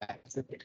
That's it.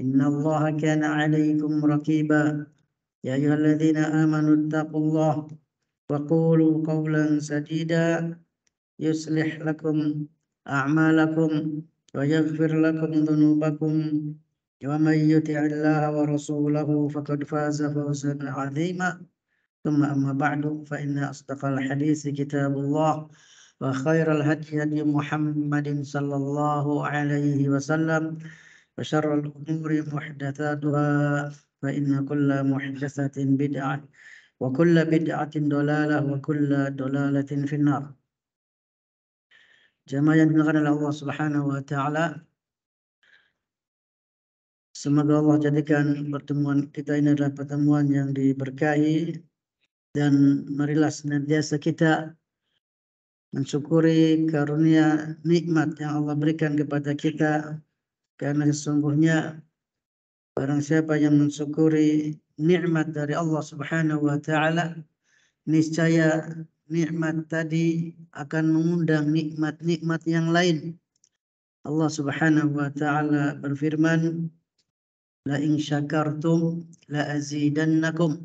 إن الله كان عليكم رقيبا يا أيها الذين آمنوا اتقوا الله وقولوا قولا سديدا يصلح لكم أعمالكم ويغفر لكم ذنوبكم ومن يطع الله ورسوله فقد فاز فوزا عظيما ثم أما بعد فإن أصدق الحديث كتاب الله وخير الهدي هدي محمد صلى الله عليه وسلم وشر الأمور محدثاتها فإن كل محدثة بدعة وكل بدعة ضلالة وكل ضلالة في النار جماعة yang dimuliakan Allah Subhanahu wa taala. Semoga Allah jadikan pertemuan kita ini adalah pertemuan yang diberkahi dan marilah senantiasa kita mensyukuri karunia nikmat yang Allah berikan kepada kita karena sesungguhnya barang siapa yang mensyukuri nikmat dari Allah Subhanahu wa taala, niscaya nikmat tadi akan mengundang nikmat-nikmat yang lain. Allah Subhanahu wa taala berfirman, "La in syakartum la azidannakum."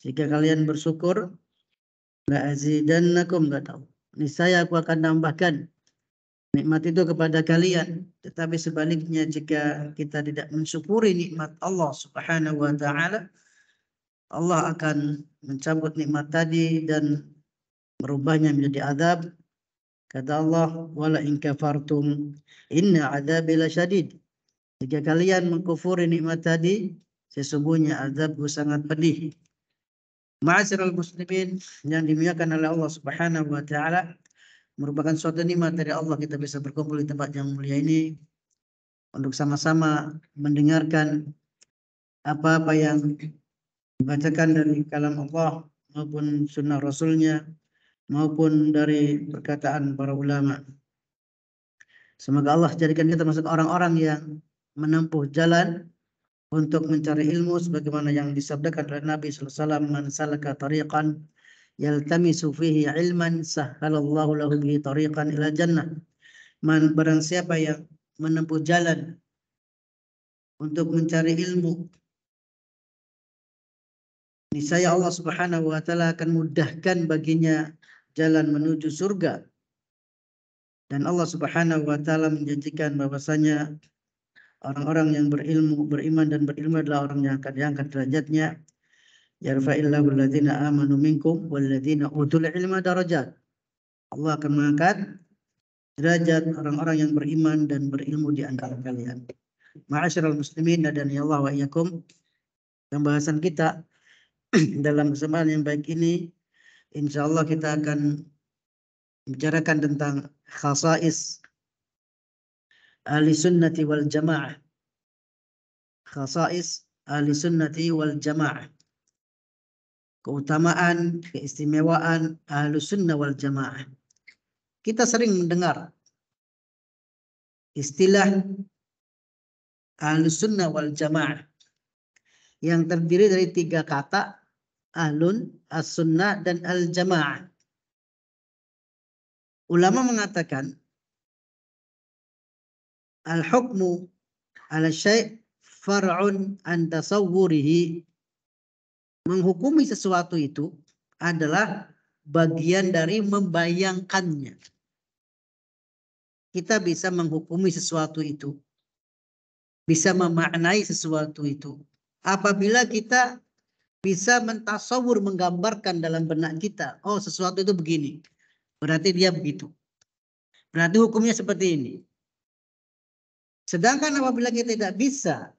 Jika kalian bersyukur, la azidannakum kata Allah. Niscaya aku akan tambahkan nikmat itu kepada kalian. Tetapi sebaliknya jika kita tidak mensyukuri nikmat Allah Subhanahu wa taala, Allah akan mencabut nikmat tadi dan merubahnya menjadi azab. Kata Allah, "Wala in kafartum inna adzabi lasyadid." Jika kalian mengkufuri nikmat tadi, sesungguhnya azabku sangat pedih. Ma'asyiral muslimin yang dimuliakan oleh Allah Subhanahu wa taala, merupakan suatu nikmat dari Allah kita bisa berkumpul di tempat yang mulia ini untuk sama-sama mendengarkan apa-apa yang dibacakan dari kalam Allah maupun sunnah Rasulnya maupun dari perkataan para ulama. Semoga Allah jadikan kita termasuk orang-orang yang menempuh jalan untuk mencari ilmu sebagaimana yang disabdakan oleh Nabi sallallahu alaihi wasallam man salaka tariqan yaltamisu fihi ilman sahhalallahu lahu bihi tariqan ila jannah. Man barang siapa yang menempuh jalan untuk mencari ilmu niscaya Allah Subhanahu wa taala akan mudahkan baginya jalan menuju surga. Dan Allah Subhanahu wa taala menjanjikan bahwasanya orang-orang yang berilmu, beriman dan berilmu adalah orang yang akan diangkat derajatnya yarfa'illahu alladhina amanu minkum walladhina utul ilma darajat. Allah akan mengangkat derajat orang-orang yang beriman dan berilmu di antara kalian. Ma'asyiral muslimin dan ya Allah wa iyyakum. Pembahasan kita dalam kesempatan yang baik ini insya Allah kita akan membicarakan tentang khasais ahli sunnati wal jamaah khasais ahli sunnati wal jamaah keutamaan, keistimewaan ahlu sunnah wal jamaah. Kita sering mendengar istilah ahlu sunnah wal jamaah yang terdiri dari tiga kata ahlun, as-sunnah, dan al-jamaah. Ulama mengatakan al-hukmu ala syai' far'un an tasawwurihi menghukumi sesuatu itu adalah bagian dari membayangkannya. Kita bisa menghukumi sesuatu itu. Bisa memaknai sesuatu itu. Apabila kita bisa mentasawur, menggambarkan dalam benak kita. Oh sesuatu itu begini. Berarti dia begitu. Berarti hukumnya seperti ini. Sedangkan apabila kita tidak bisa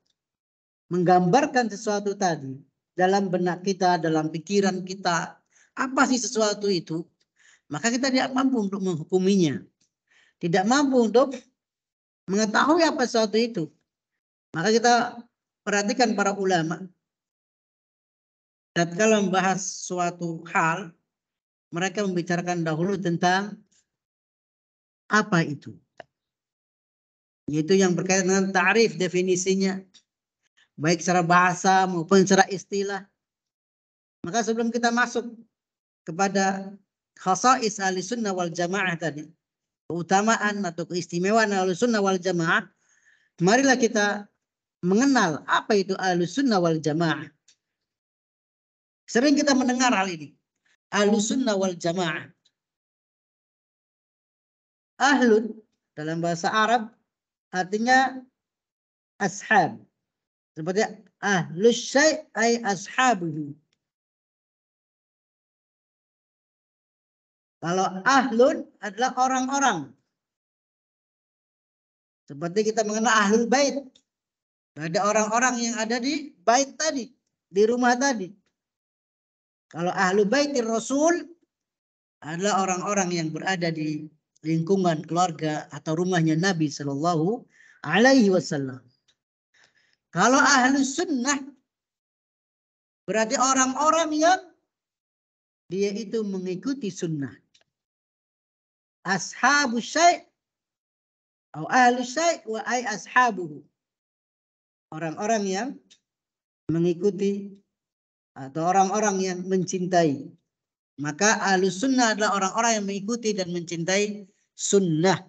menggambarkan sesuatu tadi, dalam benak kita, dalam pikiran kita, apa sih sesuatu itu, maka kita tidak mampu untuk menghukuminya. Tidak mampu untuk mengetahui apa sesuatu itu. Maka kita perhatikan para ulama. Dan kalau membahas suatu hal, mereka membicarakan dahulu tentang apa itu. Yaitu yang berkaitan dengan tarif definisinya baik secara bahasa maupun secara istilah. Maka sebelum kita masuk kepada khasais ahli sunnah wal jamaah tadi, keutamaan atau keistimewaan ahli sunnah wal jamaah, marilah kita mengenal apa itu ahli sunnah wal jamaah. Sering kita mendengar hal ini. Ahlu sunnah wal jamaah. Ahlun dalam bahasa Arab artinya ashab. Seperti ahlus syai' ay ashabuhu. Kalau ahlun adalah orang-orang. Seperti kita mengenal ahlul bait. Ada orang-orang yang ada di bait tadi, di rumah tadi. Kalau ahlu baitir rasul adalah orang-orang yang berada di lingkungan keluarga atau rumahnya Nabi Shallallahu alaihi wasallam. Kalau ahlu sunnah berarti orang-orang yang dia itu mengikuti sunnah. Ashabu syai' atau ahlu syai' wa ay ashabuhu. Orang-orang yang mengikuti atau orang-orang yang mencintai. Maka ahlu sunnah adalah orang-orang yang mengikuti dan mencintai sunnah.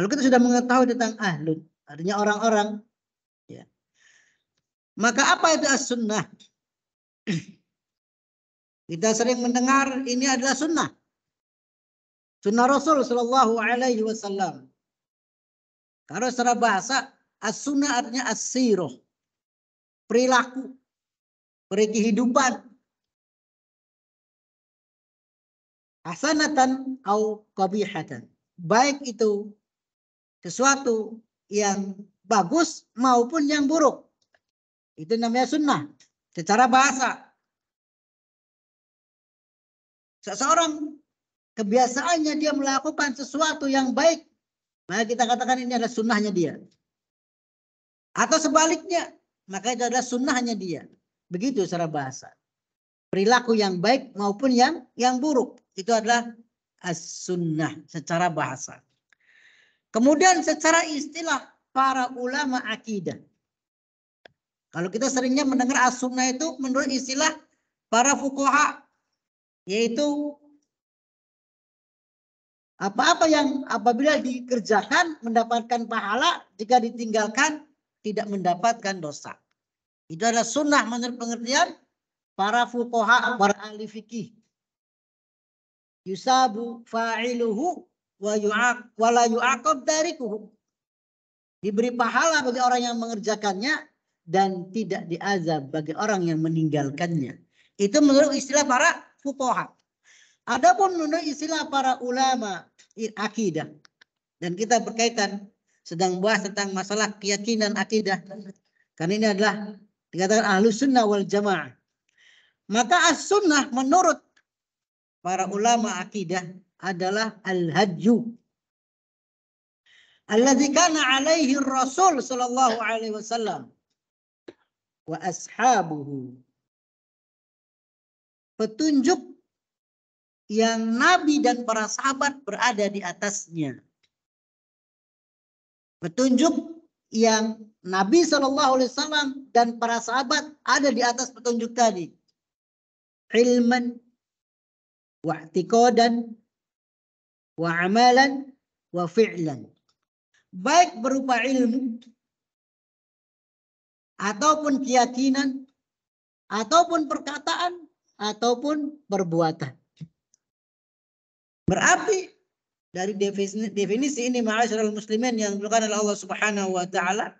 Lalu kita sudah mengetahui tentang ahlun. Artinya orang-orang. Ya. Maka apa itu as-sunnah? Kita sering mendengar ini adalah sunnah. Sunnah Rasul Shallallahu Alaihi Wasallam. Kalau secara bahasa as-sunnah artinya as-siroh. Perilaku. Peri asanatan Hasanatan atau kabihatan. Baik itu sesuatu yang bagus maupun yang buruk. Itu namanya sunnah. Secara bahasa. Seseorang kebiasaannya dia melakukan sesuatu yang baik. Maka kita katakan ini adalah sunnahnya dia. Atau sebaliknya. Maka itu adalah sunnahnya dia. Begitu secara bahasa. Perilaku yang baik maupun yang yang buruk. Itu adalah as-sunnah secara bahasa. Kemudian secara istilah para ulama akidah. Kalau kita seringnya mendengar as itu menurut istilah para fukoha. Yaitu apa-apa yang apabila dikerjakan mendapatkan pahala, jika ditinggalkan tidak mendapatkan dosa. Itu adalah sunnah menurut pengertian para fukoha, para ahli fikih. Yusabu fa'iluhu Diberi pahala bagi orang yang mengerjakannya dan tidak diazab bagi orang yang meninggalkannya. Itu menurut istilah para fuqaha. Adapun menurut istilah para ulama akidah dan kita berkaitan sedang bahas tentang masalah keyakinan akidah. Karena ini adalah dikatakan ahlu sunnah wal jamaah. Maka as sunnah menurut para ulama akidah adalah al hajju Alladzi kana alaihi Rasul sallallahu alaihi wasallam wa ashabuhu. Petunjuk yang Nabi dan para sahabat berada di atasnya. Petunjuk yang Nabi Shallallahu Alaihi Wasallam dan para sahabat ada di atas petunjuk tadi. Ilman, dan wa amalan wa fi'lan. Baik berupa ilmu ataupun keyakinan ataupun perkataan ataupun perbuatan. Berarti dari definisi, definisi ini ma'asyiral muslimin yang diberikan oleh Allah Subhanahu wa taala,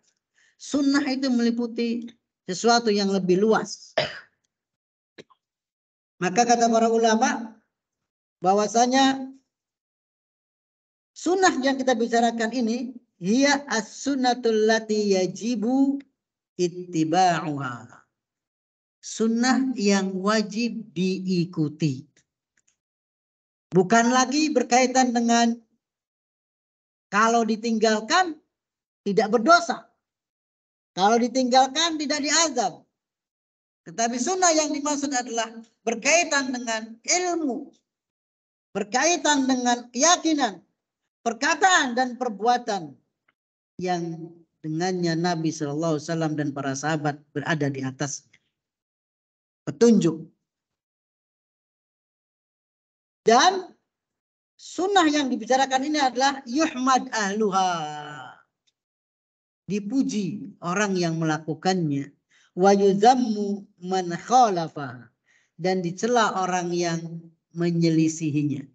sunnah itu meliputi sesuatu yang lebih luas. Maka kata para ulama bahwasanya Sunnah yang kita bicarakan ini hiya as-sunnatul lati yajibu ittiba'uha. Sunnah yang wajib diikuti. Bukan lagi berkaitan dengan kalau ditinggalkan tidak berdosa. Kalau ditinggalkan tidak diazab. Tetapi sunnah yang dimaksud adalah berkaitan dengan ilmu. Berkaitan dengan keyakinan perkataan dan perbuatan yang dengannya Nabi Shallallahu Alaihi Wasallam dan para sahabat berada di atas petunjuk dan sunnah yang dibicarakan ini adalah yuhmad ahluha dipuji orang yang melakukannya wa yuzammu man khalafa dan dicela orang yang menyelisihinya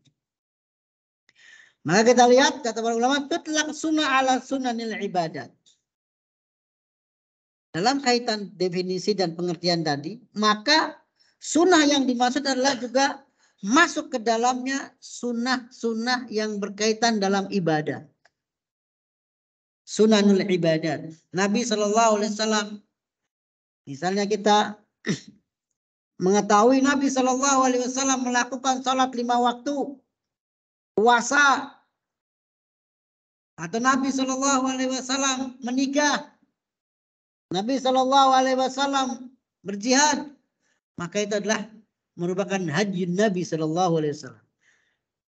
maka kita lihat kata para ulama tutlak sunnah ala sunanil ibadat. Dalam kaitan definisi dan pengertian tadi, maka sunnah yang dimaksud adalah juga masuk ke dalamnya sunnah-sunnah yang berkaitan dalam ibadah. Sunanul ibadat. Nabi Shallallahu Alaihi Wasallam, misalnya kita mengetahui Nabi Shallallahu Alaihi Wasallam melakukan sholat lima waktu, puasa atau Nabi Shallallahu Alaihi Wasallam menikah, Nabi Shallallahu Alaihi Wasallam berjihad, maka itu adalah merupakan haji Nabi Shallallahu Alaihi Wasallam,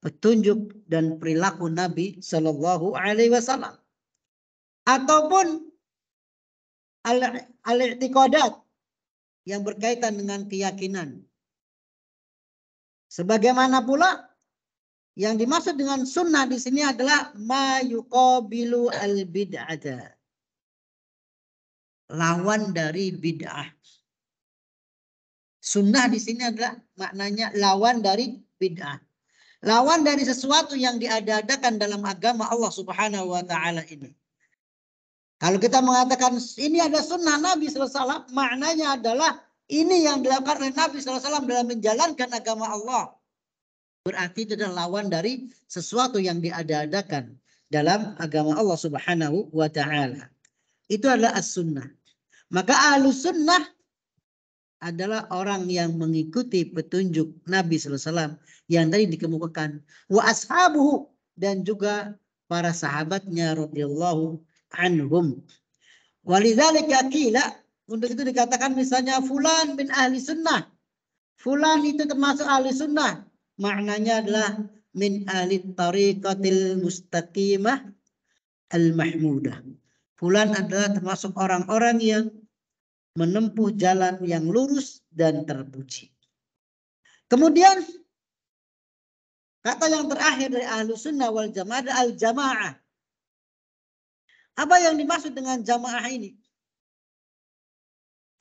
petunjuk dan perilaku Nabi Shallallahu Alaihi Wasallam, ataupun al-i'tiqadat al yang berkaitan dengan keyakinan. Sebagaimana pula yang dimaksud dengan sunnah di sini adalah mayukobilu al bid'ah. Lawan dari bid'ah. Sunnah di sini adalah maknanya lawan dari bid'ah. Lawan dari sesuatu yang diadakan dalam agama Allah Subhanahu wa taala ini. Kalau kita mengatakan ini ada sunnah Nabi SAW, maknanya adalah ini yang dilakukan oleh Nabi SAW dalam menjalankan agama Allah. Berarti itu adalah lawan dari sesuatu yang diada dalam agama Allah Subhanahu wa taala. Itu adalah as-sunnah. Maka ahlus sunnah adalah orang yang mengikuti petunjuk Nabi SAW yang tadi dikemukakan. Wa ashabuhu dan juga para sahabatnya radhiyallahu anhum. Walidzalika kila untuk itu dikatakan misalnya fulan bin ahli sunnah. Fulan itu termasuk ahli sunnah maknanya adalah min alit tariqatil mustaqimah al-mahmudah. Fulan adalah termasuk orang-orang yang menempuh jalan yang lurus dan terpuji. Kemudian kata yang terakhir dari ahlu sunnah wal jamaah al jamaah. Apa yang dimaksud dengan jamaah ini?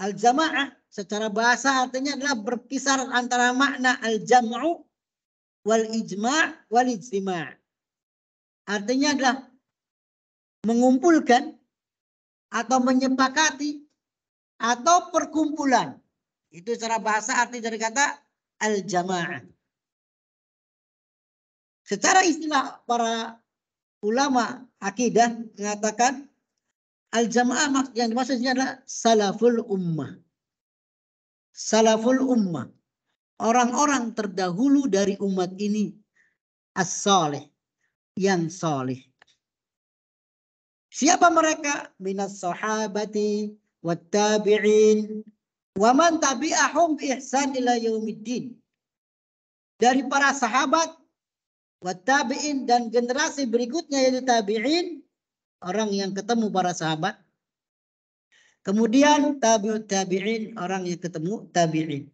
Al jamaah secara bahasa artinya adalah berkisar antara makna al jamu wal ijma' wal ijtima'. Artinya adalah mengumpulkan atau menyepakati atau perkumpulan. Itu secara bahasa arti dari kata al-jama'ah. Secara istilah para ulama akidah mengatakan al-jama'ah yang dimaksudnya adalah salaful ummah. Salaful ummah orang-orang terdahulu dari umat ini as-soleh, yang soleh. Siapa mereka? Minas sahabati wa tabi'in wa man tabi'ahum bi ihsan ila yaumiddin. Dari para sahabat wa tabi'in dan generasi berikutnya yaitu tabi'in orang yang ketemu para sahabat. Kemudian tabi'ut tabi'in orang yang ketemu tabi'in.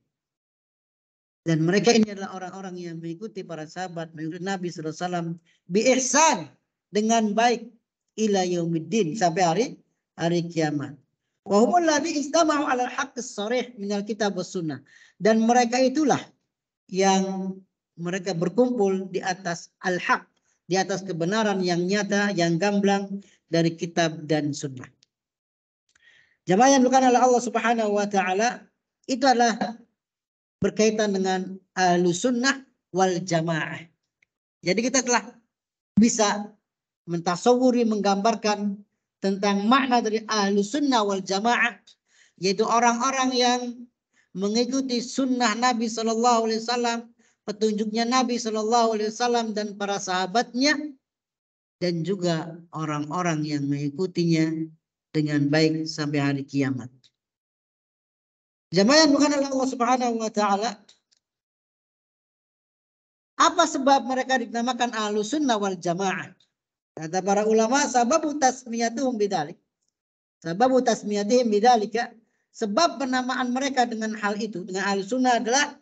Dan mereka ini adalah orang-orang yang mengikuti para sahabat, mengikuti Nabi SAW. Bi'ihsan, dengan baik ila yaumiddin sampai hari hari kiamat. Wa humul ladzi istama'u 'ala al as sharih min al-kitab was sunnah. Dan mereka itulah yang mereka berkumpul di atas al-haq, di atas kebenaran yang nyata, yang gamblang dari kitab dan sunnah. Jamaah yang bukan oleh Allah Subhanahu wa taala itu adalah berkaitan dengan al-sunnah wal jamaah. Jadi kita telah bisa mentasawuri menggambarkan tentang makna dari alusunnah sunnah wal jamaah yaitu orang-orang yang mengikuti sunnah Nabi Shallallahu Alaihi Wasallam petunjuknya Nabi Shallallahu Alaihi Wasallam dan para sahabatnya dan juga orang-orang yang mengikutinya dengan baik sampai hari kiamat. Jamaah yang bukan Allah Subhanahu wa taala. Apa sebab mereka dinamakan Ahlus wal Jamaah? Kata para ulama, utas tasmiyatuhum bidalik. Sabab bidalik ya. Sebab penamaan mereka dengan hal itu, dengan Ahlus Sunnah adalah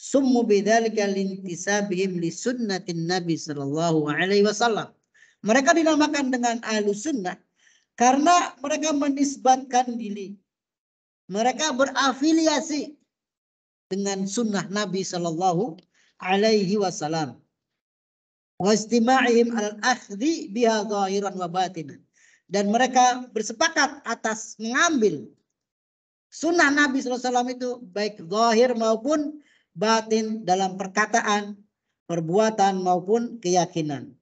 summu bidzalika lintisabihim li sunnatin Nabi sallallahu alaihi wasallam. Mereka dinamakan dengan ahlu karena mereka menisbatkan diri mereka berafiliasi dengan sunnah Nabi Shallallahu Alaihi Wasallam. Wastimaim al akhdi biha zahiran wa batinan. Dan mereka bersepakat atas mengambil sunnah Nabi SAW itu baik zahir maupun batin dalam perkataan, perbuatan maupun keyakinan.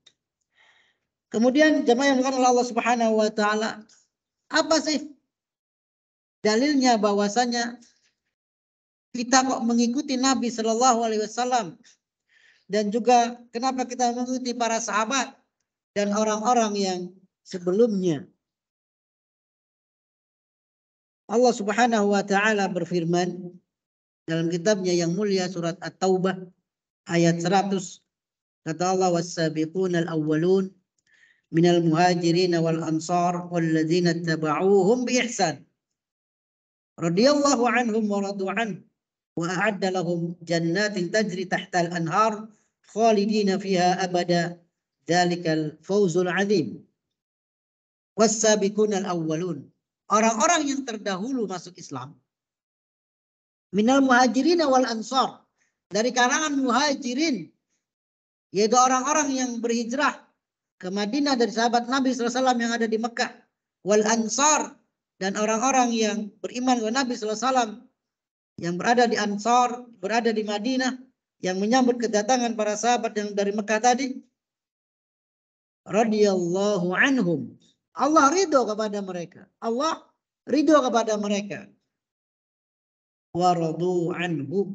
Kemudian jemaah yang Allah Subhanahu wa taala, apa sih Dalilnya bahwasanya kita kok mengikuti Nabi Shallallahu Alaihi Wasallam dan juga kenapa kita mengikuti para sahabat dan orang-orang yang sebelumnya. Allah Subhanahu wa taala berfirman dalam kitabnya yang mulia surat At-Taubah ayat 100 kata Allah al awalun awwalun minal muhajirin wal ansar walladzina tabauhum bi ihsan radhiyallahu anhum wa radu an wa a'adda lahum jannatin tajri tahta al-anhar khalidina fiha abada dzalikal fawzul azim was-sabiqun al-awwalun orang-orang yang terdahulu masuk Islam minal muhajirin wal ansar dari karangan muhajirin yaitu orang-orang yang berhijrah ke Madinah dari sahabat Nabi SAW yang ada di Mekah wal ansar dan orang-orang yang beriman kepada Nabi SAW yang berada di Ansor, berada di Madinah, yang menyambut kedatangan para sahabat yang dari Mekah tadi. Radiyallahu anhum. Allah ridho kepada mereka. Allah ridho kepada mereka. Waradu anhum.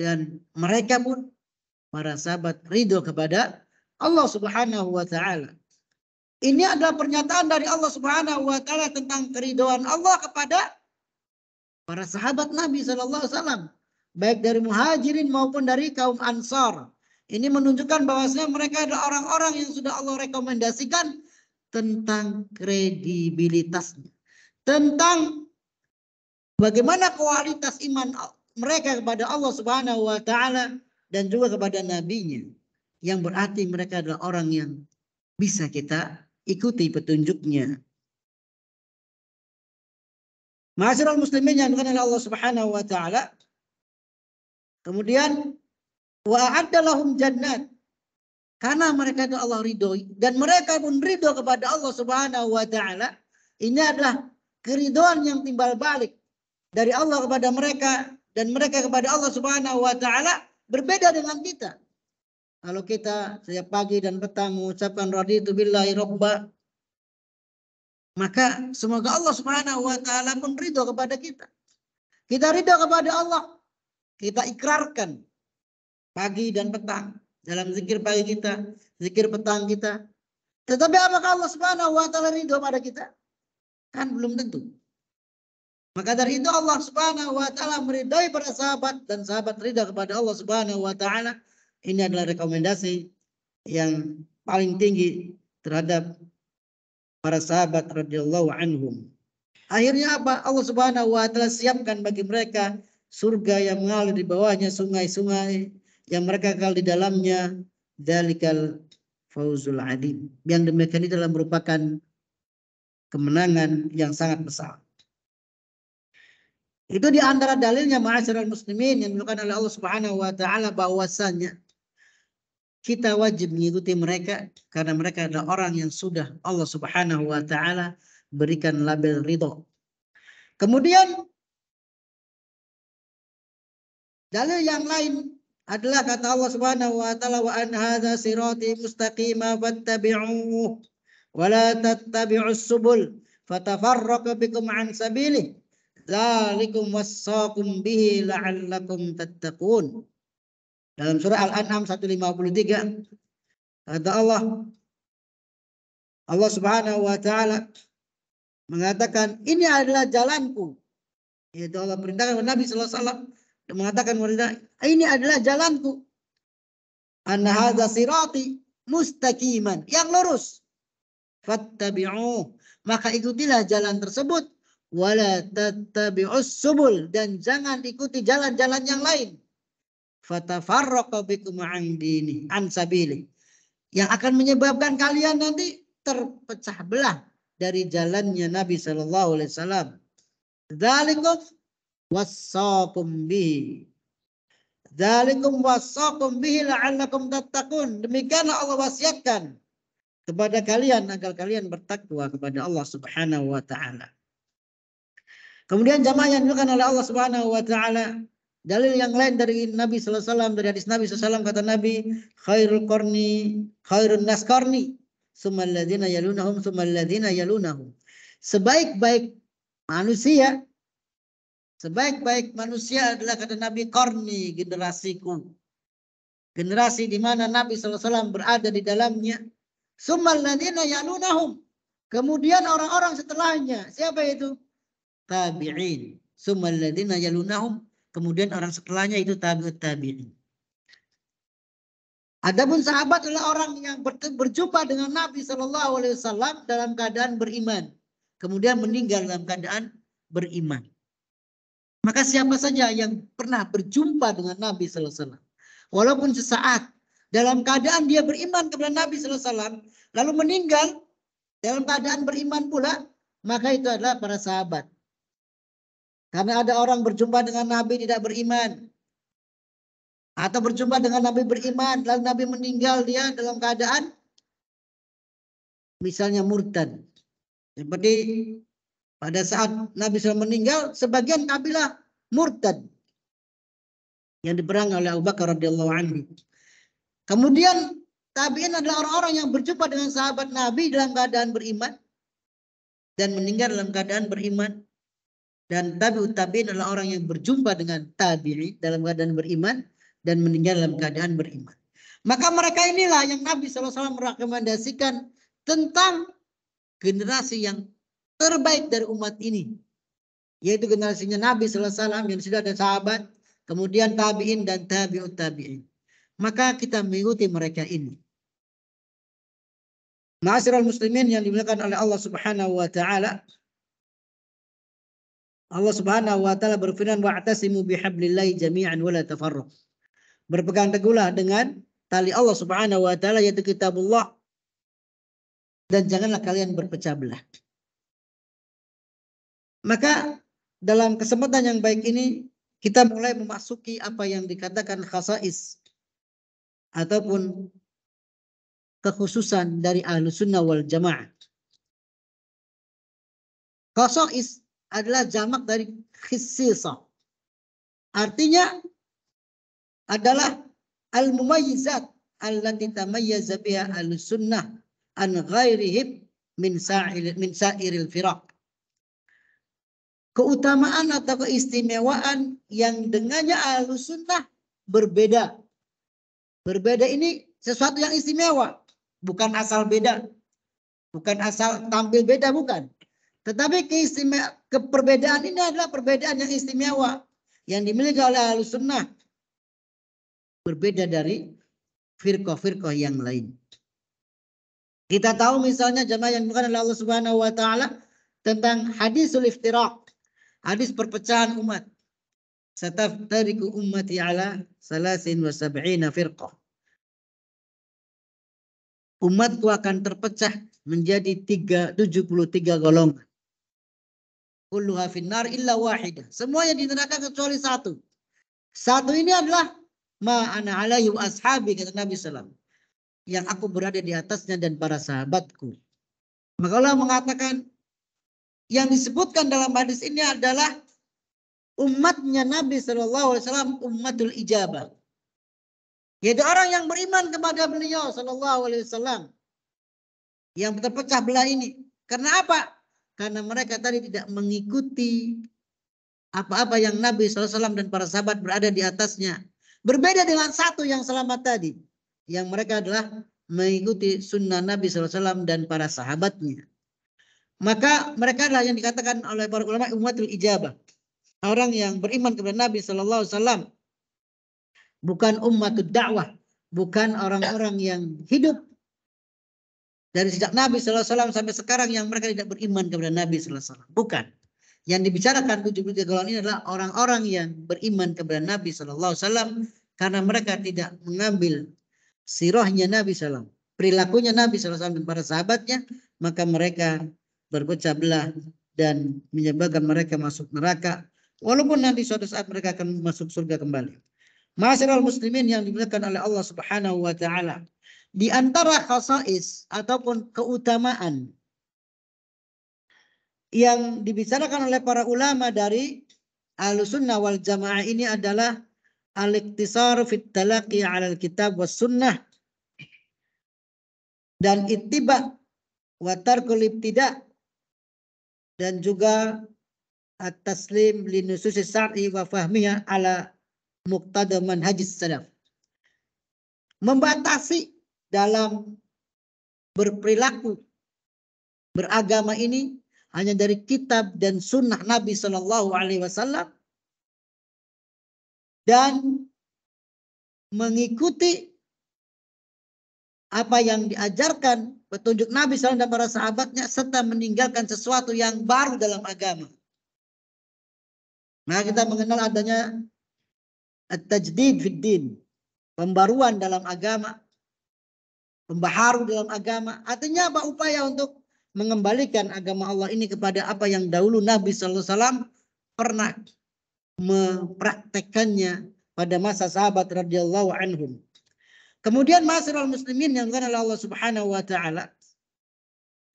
Dan mereka pun para sahabat ridho kepada Allah subhanahu wa ta'ala. Ini adalah pernyataan dari Allah Subhanahu wa taala tentang keridhaan Allah kepada para sahabat Nabi sallallahu alaihi wasallam, baik dari Muhajirin maupun dari kaum Ansor. Ini menunjukkan bahwasanya mereka adalah orang-orang yang sudah Allah rekomendasikan tentang kredibilitasnya, tentang bagaimana kualitas iman mereka kepada Allah Subhanahu wa taala dan juga kepada nabinya yang berarti mereka adalah orang yang bisa kita Ikuti petunjuknya. Masyarakat muslimin yang dikenal Allah Subhanahu wa taala. Kemudian wa jannat. Karena mereka itu Allah ridhoi dan mereka pun ridho kepada Allah Subhanahu wa taala. Ini adalah keridhoan yang timbal balik dari Allah kepada mereka dan mereka kepada Allah Subhanahu wa taala berbeda dengan kita. Kalau kita setiap pagi dan petang mengucapkan raditu billahi robba, maka semoga Allah Subhanahu wa taala pun ridho kepada kita. Kita ridho kepada Allah. Kita ikrarkan pagi dan petang dalam zikir pagi kita, zikir petang kita. Tetapi apakah Allah Subhanahu wa taala ridho pada kita? Kan belum tentu. Maka dari itu Allah Subhanahu wa taala meridai para sahabat dan sahabat ridha kepada Allah Subhanahu wa taala ini adalah rekomendasi yang paling tinggi terhadap para sahabat radhiyallahu anhum. Akhirnya apa? Allah Subhanahu wa taala siapkan bagi mereka surga yang mengalir di bawahnya sungai-sungai yang mereka kekal di dalamnya dalikal fauzul adim. Yang demikian itu dalam merupakan kemenangan yang sangat besar. Itu di antara dalilnya ma'asyiral muslimin yang dilakukan oleh Allah Subhanahu wa taala bahwasanya kita wajib mengikuti mereka karena mereka adalah orang yang sudah Allah Subhanahu wa taala berikan label ridho. Kemudian dalil yang lain adalah kata Allah Subhanahu wa taala wa an hadza sirati mustaqima fattabi'uhu wa la tattabi'us subul fatafarraqa bikum an sabilihi dzalikum wasaqum bihi la'allakum tattaqun. Dalam surah Al-An'am 153 kata Allah Allah Subhanahu wa taala mengatakan ini adalah jalanku. Yaitu Allah perintahkan Nabi sallallahu alaihi wasallam mengatakan wanita ini adalah jalanku. Anna hadza sirati mustaqiman yang lurus. Fattabi'u maka ikutilah jalan tersebut wala tattabi'us subul dan jangan ikuti jalan-jalan yang lain fatafarraqa bikum an dini an sabili yang akan menyebabkan kalian nanti terpecah belah dari jalannya Nabi Shallallahu alaihi wasallam. Dalikum wasakum bihi. Dalikum wasakum bihi la'allakum tattaqun. Demikianlah Allah wasiatkan kepada kalian agar kalian bertakwa kepada Allah Subhanahu wa taala. Kemudian jamaah yang dilakukan oleh Allah Subhanahu wa taala Dalil yang lain dari Nabi Sallallahu Alaihi Wasallam dari hadis Nabi SAW, kata Nabi khairul korni Khairul nas korni sumalladzina yalunahum sumalladzina yalunahum sebaik-baik manusia sebaik-baik manusia adalah kata Nabi korni generasiku generasi di mana Nabi Sallallahu Alaihi Wasallam berada di dalamnya Sumalladzina yalunahum kemudian orang-orang setelahnya siapa itu tabi'in Sumalladzina yalunahum Kemudian orang setelahnya itu tabiut tabiin. Adapun sahabat adalah orang yang berjumpa dengan Nabi Shallallahu Alaihi Wasallam dalam keadaan beriman, kemudian meninggal dalam keadaan beriman. Maka siapa saja yang pernah berjumpa dengan Nabi Shallallahu Alaihi Wasallam, walaupun sesaat dalam keadaan dia beriman kepada Nabi Shallallahu Alaihi Wasallam, lalu meninggal dalam keadaan beriman pula, maka itu adalah para sahabat. Karena ada orang berjumpa dengan Nabi tidak beriman. Atau berjumpa dengan Nabi beriman. Lalu Nabi meninggal dia dalam keadaan. Misalnya murtad. Seperti pada saat Nabi sudah meninggal. Sebagian kabilah murtad. Yang diperang oleh Abu Bakar radhiyallahu anhu. Kemudian tabiin adalah orang-orang yang berjumpa dengan sahabat Nabi dalam keadaan beriman dan meninggal dalam keadaan beriman. Dan tabi'ut utabi adalah orang yang berjumpa dengan tabi dalam keadaan beriman dan meninggal dalam keadaan beriman. Maka mereka inilah yang Nabi SAW merekomendasikan tentang generasi yang terbaik dari umat ini. Yaitu generasinya Nabi SAW yang sudah ada sahabat, kemudian tabi'in dan tabi'ut tabi'in. Maka kita mengikuti mereka ini. Ma'asirul muslimin yang dimuliakan oleh Allah Subhanahu wa taala, Allah Subhanahu wa taala berfirman wa'tasimu bihablillahi jami'an wa la tafarraq. Berpegang teguhlah dengan tali Allah Subhanahu wa taala yaitu kitabullah dan janganlah kalian berpecah belah. Maka dalam kesempatan yang baik ini kita mulai memasuki apa yang dikatakan khasais ataupun kekhususan dari ahlu sunnah wal jamaah. Khasais adalah jamak dari khisisa. Artinya adalah al-mumayyizat allati tamayyaza biha al-sunnah an ghairihim min sa'il min sa'iril firaq. Keutamaan atau keistimewaan yang dengannya al sunnah berbeda. Berbeda ini sesuatu yang istimewa. Bukan asal beda. Bukan asal tampil beda, bukan. Tetapi keistimewa, keperbedaan ini adalah perbedaan yang istimewa yang dimiliki oleh ahlu sunnah. Berbeda dari firqoh-firqoh yang lain. Kita tahu misalnya jemaah yang bukan oleh Allah Subhanahu wa taala tentang hadis iftiraq, hadis perpecahan umat. tariku umati ala salasin wa sab'ina firqoh. Umatku akan terpecah menjadi tiga, 73 golongan. Kulluha finnar illa wahidah. Semuanya di neraka kecuali satu. Satu ini adalah ma'ana alaihi ashabi kata Nabi Sallam. Yang aku berada di atasnya dan para sahabatku. Maka Allah mengatakan yang disebutkan dalam hadis ini adalah umatnya Nabi SAW umatul ijabah. Yaitu orang yang beriman kepada beliau Sallallahu Alaihi Wasallam yang terpecah belah ini. Karena apa? Karena mereka tadi tidak mengikuti apa-apa yang Nabi SAW dan para sahabat berada di atasnya. Berbeda dengan satu yang selamat tadi. Yang mereka adalah mengikuti sunnah Nabi SAW dan para sahabatnya. Maka mereka adalah yang dikatakan oleh para ulama umatul ijabah. Orang yang beriman kepada Nabi SAW. Alaihi Wasallam bukan umatul dakwah, bukan orang-orang yang hidup dari sejak Nabi SAW sampai sekarang yang mereka tidak beriman kepada Nabi SAW. Bukan. Yang dibicarakan 73 golongan ini adalah orang-orang yang beriman kepada Nabi SAW karena mereka tidak mengambil sirahnya Nabi SAW. Perilakunya Nabi SAW dan para sahabatnya, maka mereka berpecah belah dan menyebabkan mereka masuk neraka. Walaupun nanti suatu saat mereka akan masuk surga kembali. Masyarakat muslimin yang dimuliakan oleh Allah Subhanahu wa taala. Di antara khasais ataupun keutamaan yang dibicarakan oleh para ulama dari Ahlussunnah wal Jamaah ini adalah al-iktisar fit talaqi 'ala al-kitab was sunnah dan ittiba wa tarkul ibtida dan juga at-taslim li nususi syar'i wa fahmiha ala muqtada manhajis salaf membatasi dalam berperilaku beragama ini hanya dari kitab dan sunnah Nabi Shallallahu Alaihi Wasallam dan mengikuti apa yang diajarkan petunjuk Nabi SAW dan para sahabatnya serta meninggalkan sesuatu yang baru dalam agama. Nah kita mengenal adanya at-tajdid fid pembaruan dalam agama pembaharu dalam agama. Artinya apa upaya untuk mengembalikan agama Allah ini kepada apa yang dahulu Nabi Sallallahu Alaihi Wasallam pernah mempraktekannya pada masa sahabat radhiyallahu anhum. Kemudian masyarakat muslimin yang dilakukan Allah Subhanahu wa taala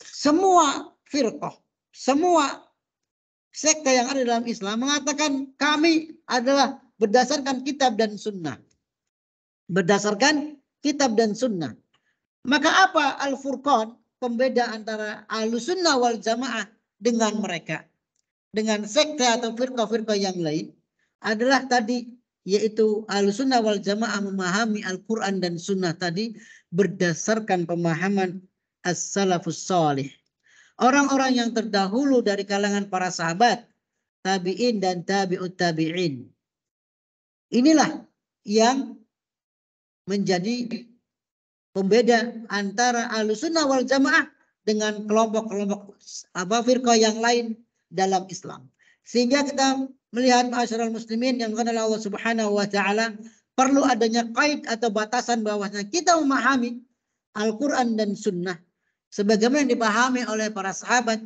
semua firqah, semua sekte yang ada dalam Islam mengatakan kami adalah berdasarkan kitab dan sunnah. Berdasarkan kitab dan sunnah. Maka apa Al-Furqan? Pembeda antara Al-Sunnah wal Jamaah dengan mereka. Dengan sekte atau firqah-firqah yang lain adalah tadi yaitu Al-Sunnah wal Jamaah memahami Al-Qur'an dan Sunnah tadi berdasarkan pemahaman as-salafus salih. Orang-orang yang terdahulu dari kalangan para sahabat, tabi'in dan tabi'ut tabi'in. Inilah yang menjadi pembeda antara sunnah wal Jamaah dengan kelompok-kelompok apa firqah yang lain dalam Islam. Sehingga kita melihat masyarakat muslimin yang kenal Allah Subhanahu wa taala perlu adanya kait atau batasan bahwasanya kita memahami Al-Qur'an dan sunnah sebagaimana yang dipahami oleh para sahabat,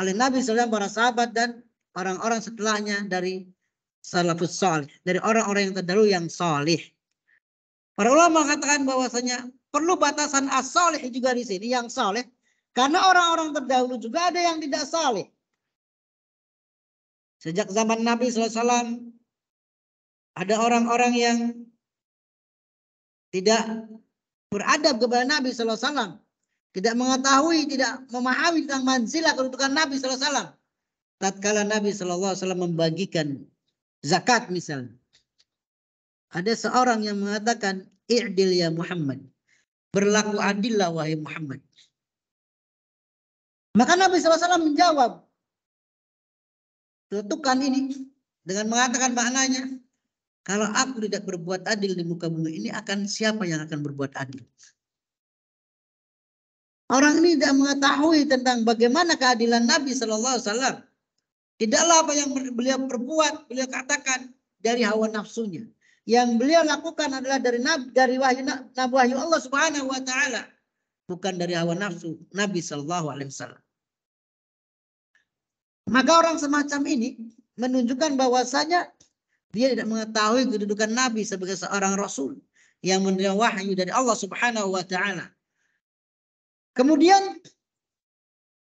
oleh Nabi SAW, para sahabat dan orang-orang setelahnya dari salafus salih, dari orang-orang yang terdahulu yang salih. Para ulama mengatakan bahwasanya perlu batasan as juga di sini yang soleh. Karena orang-orang terdahulu juga ada yang tidak soleh. Sejak zaman Nabi SAW ada orang-orang yang tidak beradab kepada Nabi SAW. Tidak mengetahui, tidak memahami tentang manzilah kedudukan Nabi SAW. Tatkala Nabi SAW membagikan zakat misalnya. Ada seorang yang mengatakan, "I'dil ya Muhammad." Berlaku adillah wahai Muhammad. Maka Nabi SAW menjawab letukan ini dengan mengatakan maknanya, kalau aku tidak berbuat adil di muka bumi ini akan siapa yang akan berbuat adil? Orang ini tidak mengetahui tentang bagaimana keadilan Nabi saw. Tidaklah apa yang beliau perbuat, beliau katakan dari hawa nafsunya. Yang beliau lakukan adalah dari nab, dari wahyu nabi wahyu Allah Subhanahu wa taala, bukan dari hawa nafsu Nabi Shallallahu alaihi wasallam. Maka orang semacam ini menunjukkan bahwasanya dia tidak mengetahui kedudukan Nabi sebagai seorang rasul yang menerima wahyu dari Allah Subhanahu wa taala. Kemudian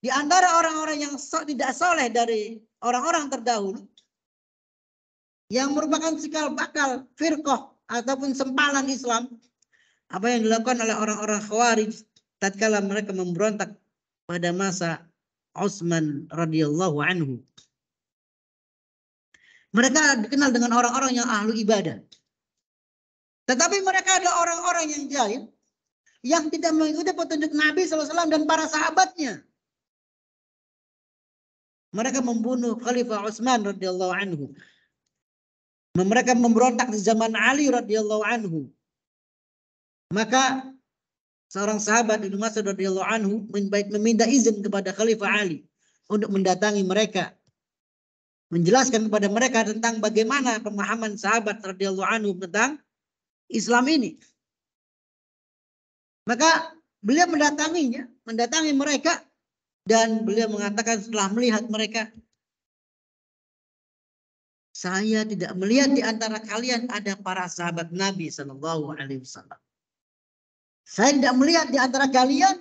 di antara orang-orang yang tidak soleh dari orang-orang terdahulu yang merupakan cikal bakal firqah ataupun sempalan Islam apa yang dilakukan oleh orang-orang khawarij tatkala mereka memberontak pada masa Utsman radhiyallahu anhu mereka dikenal dengan orang-orang yang ahlu ibadah tetapi mereka adalah orang-orang yang jahil yang tidak mengikuti petunjuk Nabi SAW dan para sahabatnya. Mereka membunuh Khalifah Utsman radhiyallahu anhu Nah, mereka memberontak di zaman Ali radhiyallahu anhu. Maka seorang sahabat di Mas'ud radhiyallahu anhu meminta izin kepada Khalifah Ali untuk mendatangi mereka. Menjelaskan kepada mereka tentang bagaimana pemahaman sahabat radhiyallahu anhu tentang Islam ini. Maka beliau mendatanginya, mendatangi mereka dan beliau mengatakan setelah melihat mereka, saya tidak melihat di antara kalian ada para sahabat Nabi Shallallahu Alaihi Wasallam. Saya tidak melihat di antara kalian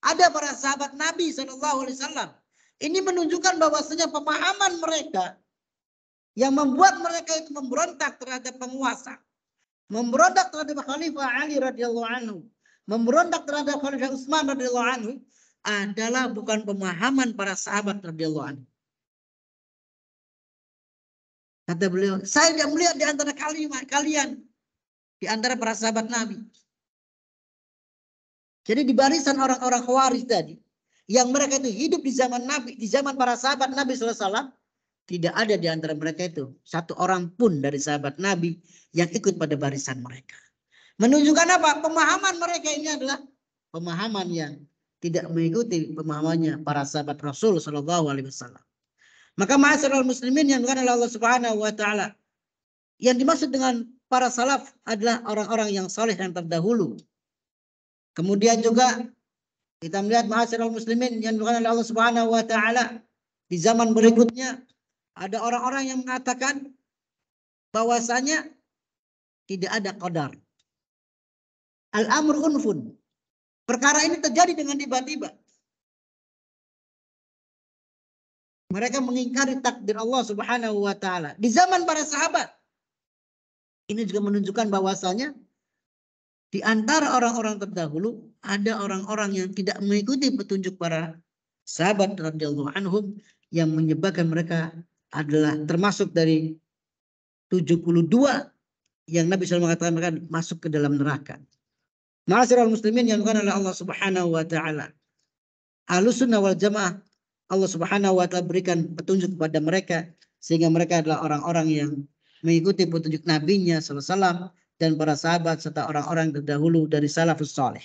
ada para sahabat Nabi Shallallahu Alaihi Wasallam. Ini menunjukkan bahwasanya pemahaman mereka yang membuat mereka itu memberontak terhadap penguasa, memberontak terhadap Khalifah Ali radhiyallahu anhu, memberontak terhadap Khalifah Utsman radhiyallahu anhu adalah bukan pemahaman para sahabat radhiyallahu anhu Kata beliau, saya tidak melihat di antara kalimat kalian, di antara para sahabat Nabi. Jadi di barisan orang-orang Khawarij tadi, yang mereka itu hidup di zaman Nabi, di zaman para sahabat Nabi SAW, tidak ada di antara mereka itu satu orang pun dari sahabat Nabi yang ikut pada barisan mereka. Menunjukkan apa? Pemahaman mereka ini adalah pemahaman yang tidak mengikuti pemahamannya para sahabat Rasul Shallallahu Alaihi Wasallam. Maka masyarakat muslimin yang bukanlah Allah Subhanahu wa taala. Yang dimaksud dengan para salaf adalah orang-orang yang soleh dan terdahulu. Kemudian juga kita melihat masyarakat muslimin yang bukanlah Allah Subhanahu wa taala di zaman berikutnya ada orang-orang yang mengatakan bahwasanya tidak ada qadar. Al-amr unfun. Perkara ini terjadi dengan tiba-tiba. Mereka mengingkari takdir Allah Subhanahu wa taala di zaman para sahabat. Ini juga menunjukkan bahwasanya di antara orang-orang terdahulu ada orang-orang yang tidak mengikuti petunjuk para sahabat radhiyallahu anhum yang menyebabkan mereka adalah termasuk dari 72 yang Nabi SAW mengatakan mereka masuk ke dalam neraka. Ma'asyiral muslimin yang bukan oleh Allah Subhanahu wa taala. Ahlussunnah wal Jamaah Allah Subhanahu wa taala berikan petunjuk kepada mereka sehingga mereka adalah orang-orang yang mengikuti petunjuk nabinya sallallahu alaihi wasallam dan para sahabat serta orang-orang terdahulu dari salafus saleh.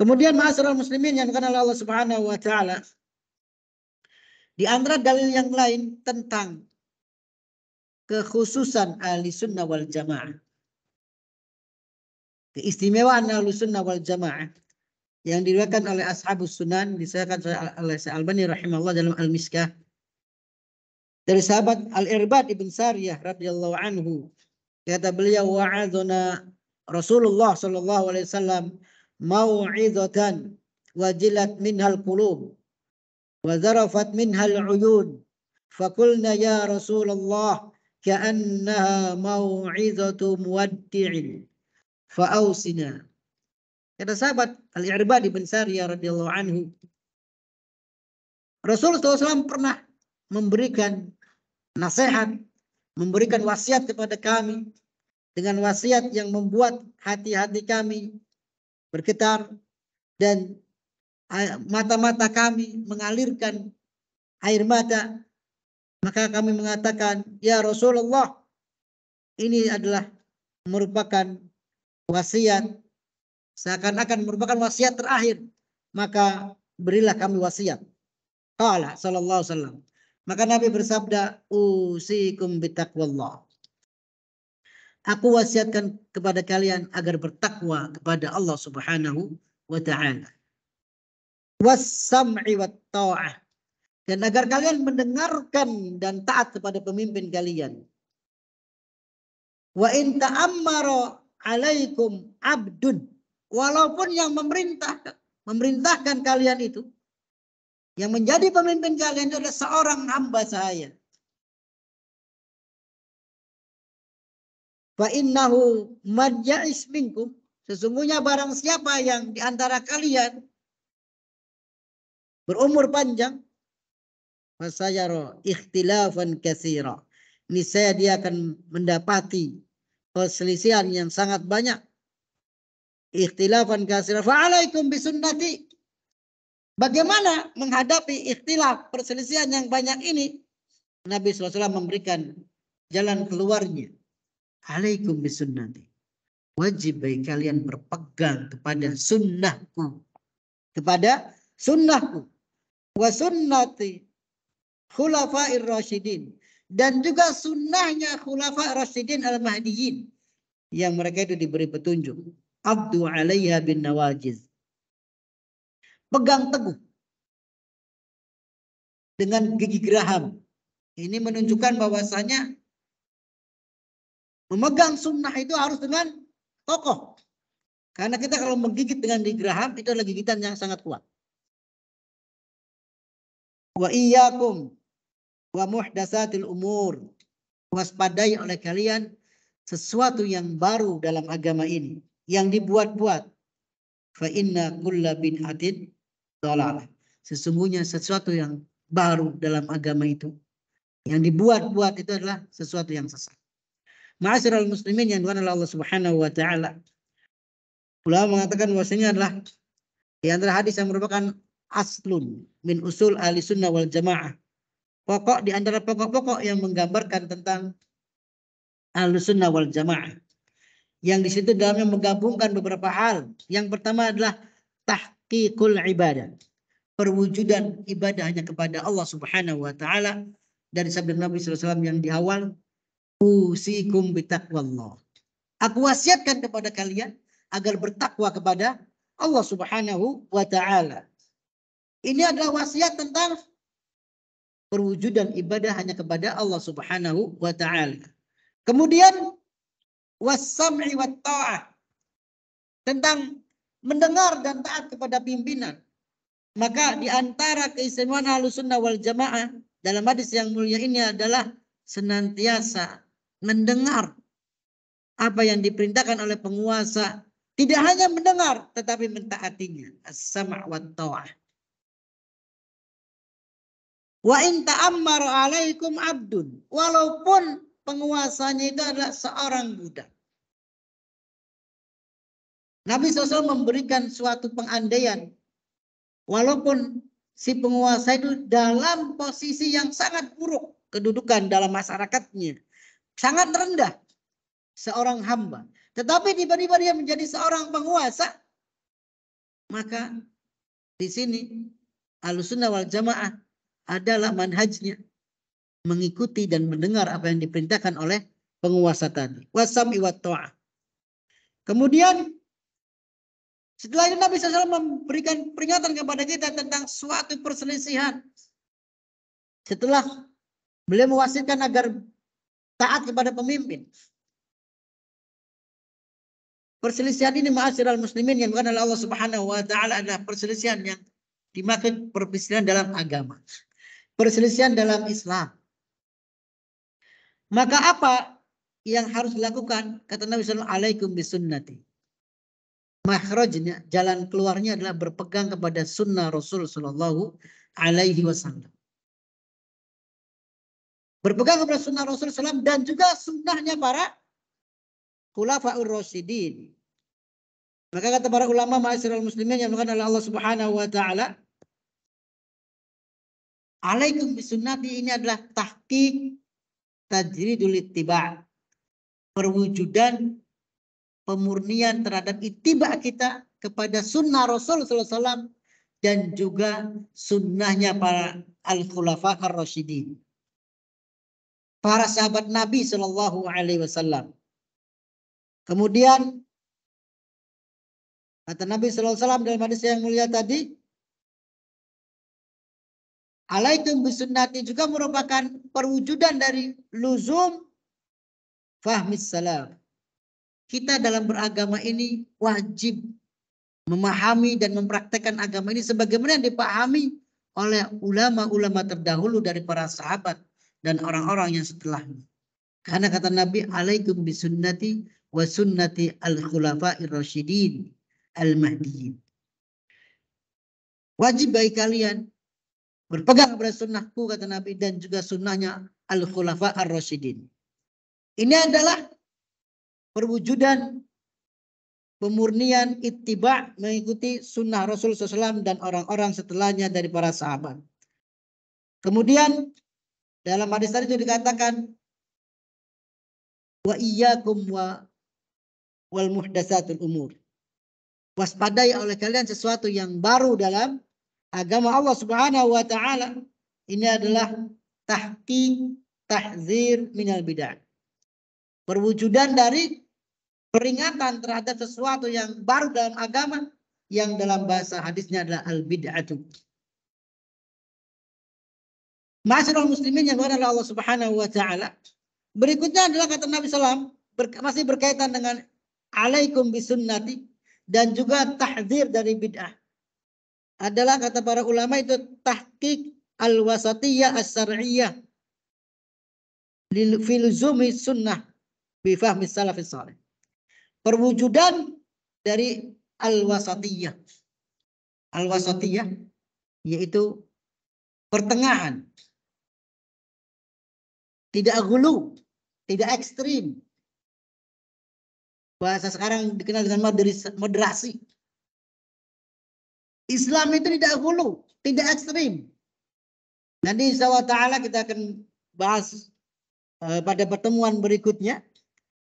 Kemudian masalah muslimin yang dikenal Allah Subhanahu wa taala di antara dalil yang lain tentang kekhususan ahli sunnah wal jamaah. Keistimewaan ahli sunnah wal jamaah yang diriwayatkan oleh ashabus sunan disahkan oleh Al-Albani rahimahullah dalam Al-Miskah dari sahabat Al-Irbad ibn Sariyah radhiyallahu anhu kata beliau wa'aduna Rasulullah sallallahu alaihi wasallam mau'izatan wajilat minhal qulub wa zarafat minhal uyun fakulna ya Rasulullah ka'annaha mau'izatu muwaddi'in fa'ausina Kata sahabat Al-Irbadi bin Sariyah radhiyallahu anhu. Rasulullah SAW pernah memberikan nasihat, memberikan wasiat kepada kami dengan wasiat yang membuat hati-hati kami bergetar dan mata-mata kami mengalirkan air mata. Maka kami mengatakan, "Ya Rasulullah, ini adalah merupakan wasiat Seakan-akan merupakan wasiat terakhir. Maka berilah kami wasiat. Qala sallallahu wasallam. Maka Nabi bersabda, "Usikum bitaqwallah." Aku wasiatkan kepada kalian agar bertakwa kepada Allah Subhanahu wa taala. was wat ta'ah. Dan agar kalian mendengarkan dan taat kepada pemimpin kalian. Wa in ta'ammara alaikum abdun Walaupun yang memerintah memerintahkan kalian itu yang menjadi pemimpin kalian itu adalah seorang hamba saya. Fa innahu majais minkum sesungguhnya barang siapa yang di antara kalian berumur panjang fasayara ikhtilafan katsira. Ini saya dia akan mendapati perselisihan yang sangat banyak ikhtilafan katsira fa'alaikum bisunnati bagaimana menghadapi ikhtilaf perselisihan yang banyak ini Nabi SAW memberikan jalan keluarnya alaikum bisunnati wajib bagi kalian berpegang kepada sunnahku kepada sunnahku wa sunnati khulafair rasyidin dan juga sunnahnya khulafair rasyidin al-mahdiyin yang mereka itu diberi petunjuk Abdu alaiha bin nawajiz. Pegang teguh. Dengan gigi geraham. Ini menunjukkan bahwasanya memegang sunnah itu harus dengan kokoh. Karena kita kalau menggigit dengan gigi geraham itu adalah gigitan yang sangat kuat. Wa iyyakum wa muhdasatil umur. Waspadai oleh kalian sesuatu yang baru dalam agama ini yang dibuat-buat. Fa inna kulla bin atid dolalah. Sesungguhnya sesuatu yang baru dalam agama itu. Yang dibuat-buat itu adalah sesuatu yang sesat. Ma'asyiral muslimin yang diwarnai Allah Subhanahu wa taala. Ulama mengatakan bahwasanya adalah di antara hadis yang merupakan aslun min usul ahli sunnah wal jamaah. Pokok di antara pokok-pokok yang menggambarkan tentang ahli sunnah wal jamaah yang di situ dalamnya menggabungkan beberapa hal. Yang pertama adalah tahqiqul ibadah. Perwujudan ibadah hanya kepada Allah Subhanahu wa taala dari sabda Nabi SAW yang di awal usikum bitaqwallah. Aku wasiatkan kepada kalian agar bertakwa kepada Allah Subhanahu wa taala. Ini adalah wasiat tentang perwujudan ibadah hanya kepada Allah Subhanahu wa taala. Kemudian wasam'i wat ta'ah. Tentang mendengar dan taat kepada pimpinan. Maka di antara keistimewaan Ahlussunnah wal jamaah dalam hadis yang mulia ini adalah senantiasa mendengar apa yang diperintahkan oleh penguasa. Tidak hanya mendengar tetapi mentaatinya. As-sama' wa ta'ah. Wa in ta'ammar alaikum abdun. Walaupun penguasanya itu adalah seorang budak. Nabi SAW memberikan suatu pengandaian. Walaupun si penguasa itu dalam posisi yang sangat buruk kedudukan dalam masyarakatnya. Sangat rendah seorang hamba. Tetapi tiba-tiba dia menjadi seorang penguasa. Maka di sini Al-Sunnah wal Jamaah adalah manhajnya mengikuti dan mendengar apa yang diperintahkan oleh penguasa tadi. Wasam iwat Kemudian setelah itu Nabi SAW memberikan peringatan kepada kita tentang suatu perselisihan. Setelah beliau mewasitkan agar taat kepada pemimpin. Perselisihan ini ma'asyiral muslimin yang bukan Allah Subhanahu wa taala adalah perselisihan yang dimaksud perselisihan dalam agama. Perselisihan dalam Islam maka apa yang harus dilakukan? Kata Nabi SAW, alaikum bisunnati. Mahrajnya, jalan keluarnya adalah berpegang kepada sunnah Rasul Sallallahu Alaihi Wasallam. Berpegang kepada sunnah Rasul Sallam dan juga sunnahnya para khulafaur Rasidin. Maka kata para ulama ma'asyiral muslimin yang melakukan oleh Allah Subhanahu wa taala Alaikum bisunnati ini adalah tahqiq tajridul ittiba. Perwujudan pemurnian terhadap ittiba kita kepada sunnah Rasul SAW dan juga sunnahnya para al-khulafa ar-rasyidin. Para sahabat Nabi Shallallahu Alaihi Wasallam. Kemudian kata Nabi Shallallahu Alaihi dalam hadis yang mulia tadi, Alaikum bisunnati juga merupakan perwujudan dari luzum fahmis salam. Kita dalam beragama ini wajib memahami dan mempraktekkan agama ini sebagaimana yang dipahami oleh ulama-ulama terdahulu dari para sahabat dan orang-orang yang setelahnya. Karena kata Nabi, alaikum bisunnati wa sunnati al-khulafa'ir rasyidin al mahdiin Wajib bagi kalian Berpegang pada sunnahku kata Nabi dan juga sunnahnya Al-Khulafa ar rasidin Ini adalah perwujudan pemurnian ittiba mengikuti sunnah Rasul SAW dan orang-orang setelahnya dari para sahabat. Kemudian dalam hadis tadi itu dikatakan wa iyyakum wa wal muhdatsatul umur. Waspadai oleh kalian sesuatu yang baru dalam agama Allah Subhanahu wa taala ini adalah tahki tahzir minal bid'ah. Perwujudan dari peringatan terhadap sesuatu yang baru dalam agama yang dalam bahasa hadisnya adalah al bid'atu. Masyarakat muslimin yang berada Allah Subhanahu wa taala. Berikutnya adalah kata Nabi SAW ber, masih berkaitan dengan alaikum bisunnati dan juga tahzir dari bid'ah adalah kata para ulama itu tahqiq al-wasatiyah as filzumi sunnah fahmi salafis salih. Perwujudan dari al-wasatiyah. Al-wasatiyah yaitu pertengahan. Tidak gulu, tidak ekstrim. Bahasa sekarang dikenal dengan moderasi. Islam itu tidak hulu, tidak ekstrim. Nanti insya Allah Ta'ala kita akan bahas eh, pada pertemuan berikutnya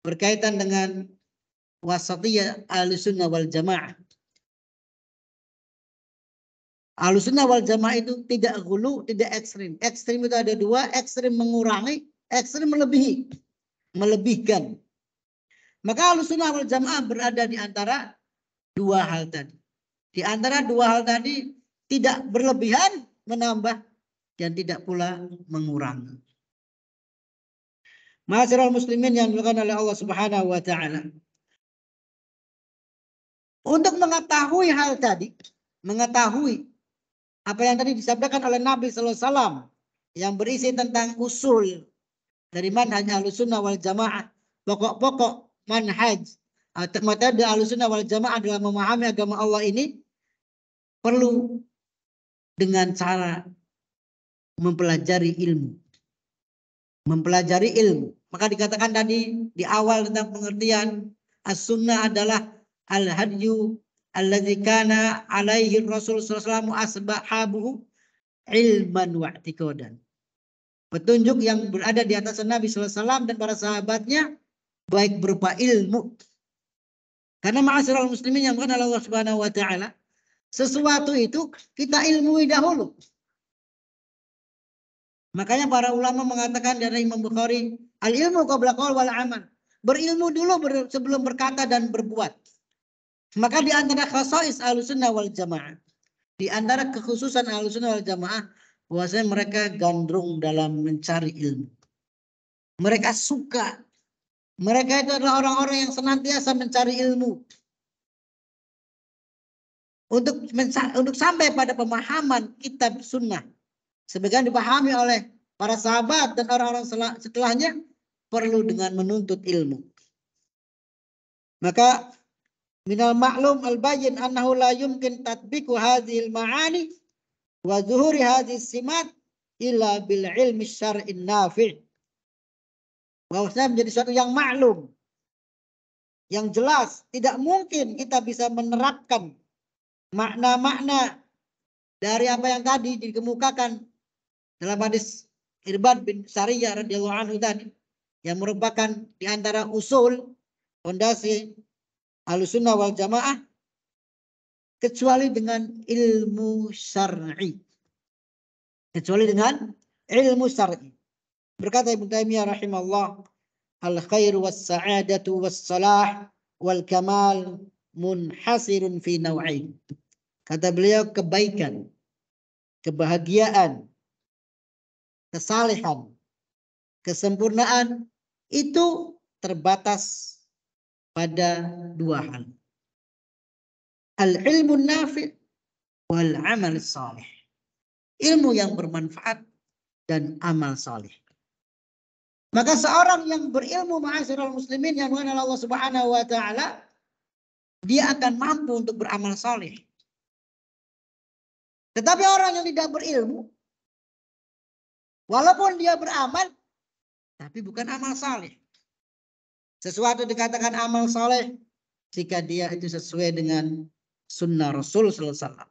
berkaitan dengan wasatiyah al-sunnah wal jamaah. Al-sunnah wal jamaah itu tidak hulu, tidak ekstrim. Ekstrim itu ada dua, ekstrim mengurangi, ekstrim melebihi, melebihkan. Maka al-sunnah wal jamaah berada di antara dua hal tadi. Di antara dua hal tadi tidak berlebihan menambah dan tidak pula mengurangi. Masyarakat muslimin yang dilakukan oleh Allah Subhanahu wa taala. Untuk mengetahui hal tadi, mengetahui apa yang tadi disampaikan oleh Nabi sallallahu alaihi wasallam yang berisi tentang usul dari manhaj al-sunnah wal Jamaah, pokok-pokok manhaj metode al-sunnah wal Jamaah dalam memahami agama Allah ini perlu dengan cara mempelajari ilmu. Mempelajari ilmu. Maka dikatakan tadi di awal tentang pengertian as-sunnah adalah al-hadyu alladzi kana alaihi Rasul sallallahu asbahabu ilman wa i'tiqadan. Petunjuk yang berada di atas Nabi SAW dan para sahabatnya baik berupa ilmu. Karena ma'asyiral muslimin yang bukan Allah Subhanahu wa taala sesuatu itu kita ilmui dahulu. Makanya para ulama mengatakan dari Imam Bukhari, al ilmu qabla wal amal. Berilmu dulu ber, sebelum berkata dan berbuat. Maka di antara khasais al wal Jamaah, di antara kekhususan al wal Jamaah bahwasanya mereka gandrung dalam mencari ilmu. Mereka suka. Mereka itu adalah orang-orang yang senantiasa mencari ilmu untuk untuk sampai pada pemahaman kitab sunnah sebagian dipahami oleh para sahabat dan orang-orang setelahnya perlu dengan menuntut ilmu maka minal maklum al bayin annahu la yumkin tatbiku hadhil ma'ani wa zuhuri hadhil simat illa bil ilmi syar'in nafi' bahwasanya menjadi suatu yang maklum yang jelas tidak mungkin kita bisa menerapkan makna-makna dari apa yang tadi dikemukakan dalam hadis Irbad bin Sariyah radhiyallahu anhu tadi yang merupakan di antara usul fondasi Ahlussunnah wal Jamaah kecuali dengan ilmu syar'i. Kecuali dengan ilmu syar'i. Berkata Ibnu Taimiyah rahimahullah, al khair was sa'adatu was salah wal kamal munhasirun fi naw'ain. Kata beliau kebaikan, kebahagiaan, kesalehan, kesempurnaan itu terbatas pada dua hal. Al-ilmu nafi' wal amal salih. Ilmu yang bermanfaat dan amal salih. Maka seorang yang berilmu mahasiswa muslimin yang mengenal Allah Subhanahu wa taala dia akan mampu untuk beramal saleh. Tetapi orang yang tidak berilmu, walaupun dia beramal, tapi bukan amal saleh. Sesuatu dikatakan amal saleh jika dia itu sesuai dengan sunnah Rasul Sallallahu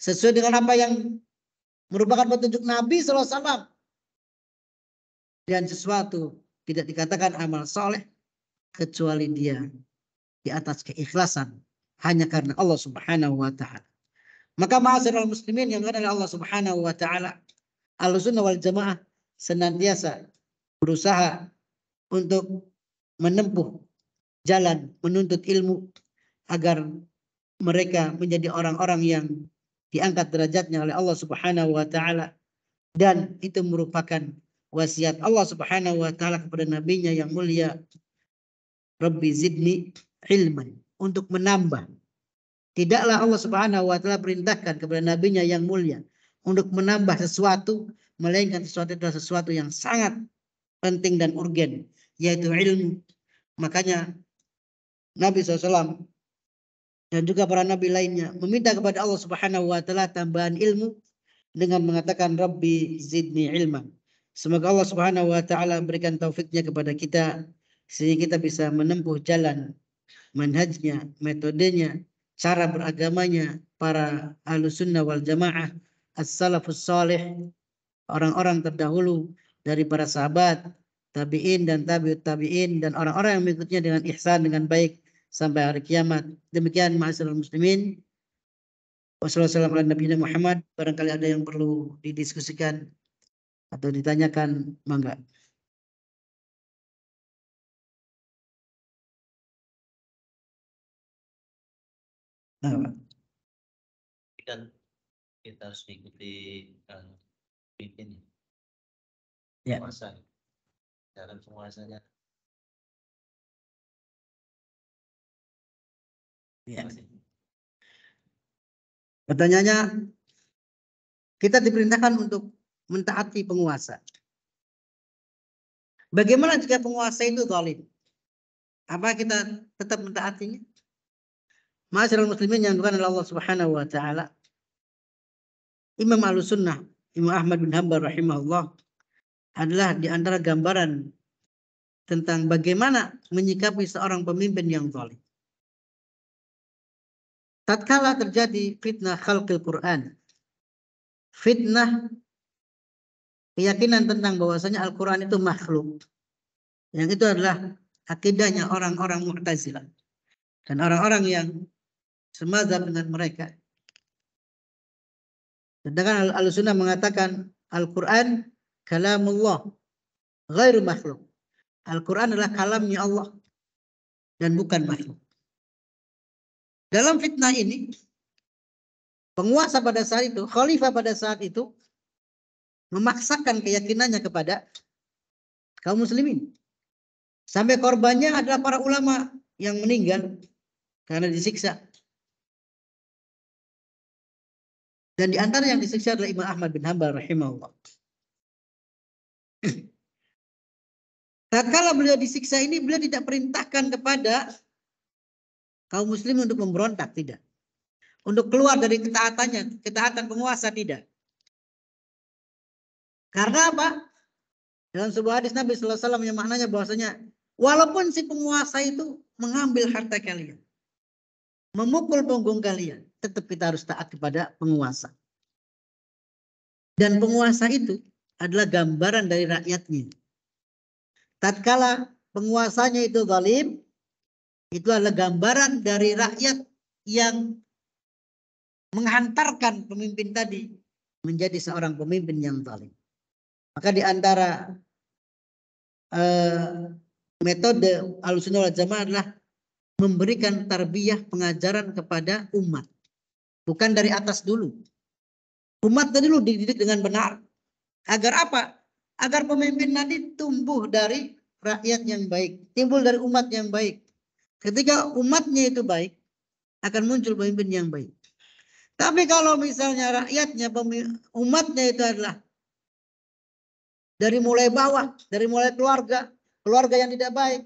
sesuai dengan apa yang merupakan petunjuk Nabi Sallallahu dan sesuatu tidak dikatakan amal saleh kecuali dia di atas keikhlasan hanya karena Allah Subhanahu wa taala. Maka ma'asirul muslimin yang ada Allah subhanahu wa ta'ala. Al-sunnah wal jamaah senantiasa berusaha untuk menempuh jalan menuntut ilmu agar mereka menjadi orang-orang yang diangkat derajatnya oleh Allah Subhanahu wa taala dan itu merupakan wasiat Allah Subhanahu wa taala kepada nabinya yang mulia Rabbi zidni ilman untuk menambah Tidaklah Allah Subhanahu wa taala perintahkan kepada nabinya yang mulia untuk menambah sesuatu melainkan sesuatu adalah sesuatu yang sangat penting dan urgen yaitu ilmu. Makanya Nabi SAW dan juga para nabi lainnya meminta kepada Allah Subhanahu wa taala tambahan ilmu dengan mengatakan Rabbi zidni ilman. Semoga Allah Subhanahu wa taala memberikan taufiknya kepada kita sehingga kita bisa menempuh jalan manhajnya, metodenya cara beragamanya para sunnah wal jamaah as-salafus salih orang-orang terdahulu dari para sahabat tabiin dan tabiut tabiin dan orang-orang yang mengikutnya dengan ihsan dengan baik sampai hari kiamat demikian mahasiswa muslimin Wassalamualaikum warahmatullahi wabarakatuh barangkali ada yang perlu didiskusikan atau ditanyakan mangga kan kita harus mengikuti uh, ya. penguasa dalam penguasanya ya. pertanyaannya kita diperintahkan untuk mentaati penguasa bagaimana jika penguasa itu zalim apa kita tetap mentaatinya Masyarul muslimin yang bukan Allah Subhanahu wa taala. Imam Al-Sunnah, Imam Ahmad bin Hanbal rahimahullah adalah di antara gambaran tentang bagaimana menyikapi seorang pemimpin yang zalim. Tatkala terjadi fitnah khalqil Quran, fitnah keyakinan tentang bahwasanya Al-Quran itu makhluk. Yang itu adalah akidahnya orang-orang Mu'tazilah. Dan orang-orang yang semazhab dengan mereka. Sedangkan Al-Sunnah mengatakan Al-Quran kalamullah ghairu makhluk. Al-Quran adalah kalamnya Allah dan bukan makhluk. Dalam fitnah ini, penguasa pada saat itu, khalifah pada saat itu, memaksakan keyakinannya kepada kaum muslimin. Sampai korbannya adalah para ulama yang meninggal karena disiksa. Dan di antara yang disiksa adalah Imam Ahmad bin Hambal rahimahullah. Nah, kalau beliau disiksa ini beliau tidak perintahkan kepada kaum muslim untuk memberontak tidak. Untuk keluar dari ketaatannya, ketaatan penguasa tidak. Karena apa? Dalam sebuah hadis Nabi sallallahu alaihi wasallam yang maknanya bahwasanya walaupun si penguasa itu mengambil harta kalian, memukul punggung kalian, tetap kita harus taat kepada penguasa. Dan penguasa itu adalah gambaran dari rakyatnya. Tatkala penguasanya itu zalim, itu adalah gambaran dari rakyat yang menghantarkan pemimpin tadi menjadi seorang pemimpin yang zalim. Maka di antara uh, metode al-sunnah adalah memberikan tarbiyah pengajaran kepada umat. Bukan dari hmm. atas dulu. Umat tadi dulu dididik dengan benar. Agar apa? Agar pemimpin nanti tumbuh dari rakyat yang baik. Timbul dari umat yang baik. Ketika umatnya itu baik, akan muncul pemimpin yang baik. Tapi kalau misalnya rakyatnya, umatnya itu adalah dari mulai bawah, dari mulai keluarga, keluarga yang tidak baik,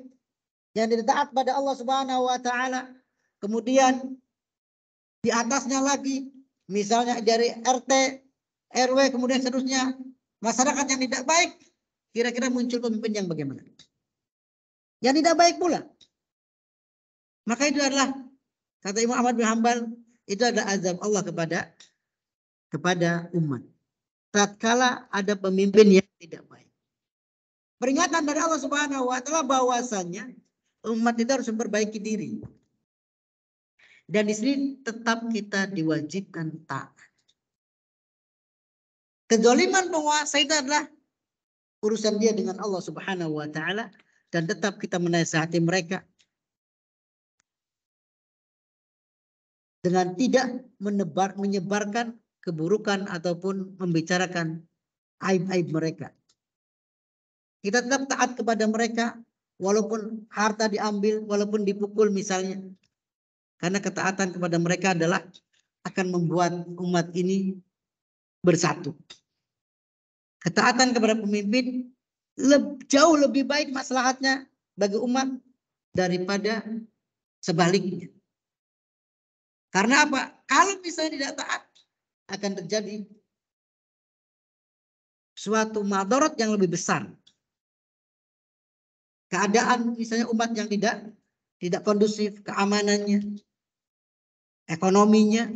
yang tidak taat pada Allah Subhanahu wa taala, kemudian di atasnya lagi, misalnya dari RT, RW, kemudian seterusnya. Masyarakat yang tidak baik, kira-kira muncul pemimpin yang bagaimana? Yang tidak baik pula. Maka itu adalah, kata Imam Ahmad bin Hanbal, itu adalah azab Allah kepada kepada umat. Tatkala ada pemimpin yang tidak baik. Peringatan dari Allah Subhanahu wa taala bahwasanya umat itu harus memperbaiki diri. Dan di sini tetap kita diwajibkan taat. Kedoliman penguasa itu adalah urusan dia dengan Allah Subhanahu wa taala dan tetap kita menasihati mereka dengan tidak menebar menyebarkan keburukan ataupun membicarakan aib-aib mereka. Kita tetap taat kepada mereka walaupun harta diambil, walaupun dipukul misalnya, karena ketaatan kepada mereka adalah akan membuat umat ini bersatu. Ketaatan kepada pemimpin jauh lebih baik maslahatnya bagi umat daripada sebaliknya. Karena apa? Kalau misalnya tidak taat akan terjadi suatu madorot yang lebih besar. Keadaan misalnya umat yang tidak tidak kondusif keamanannya, ekonominya.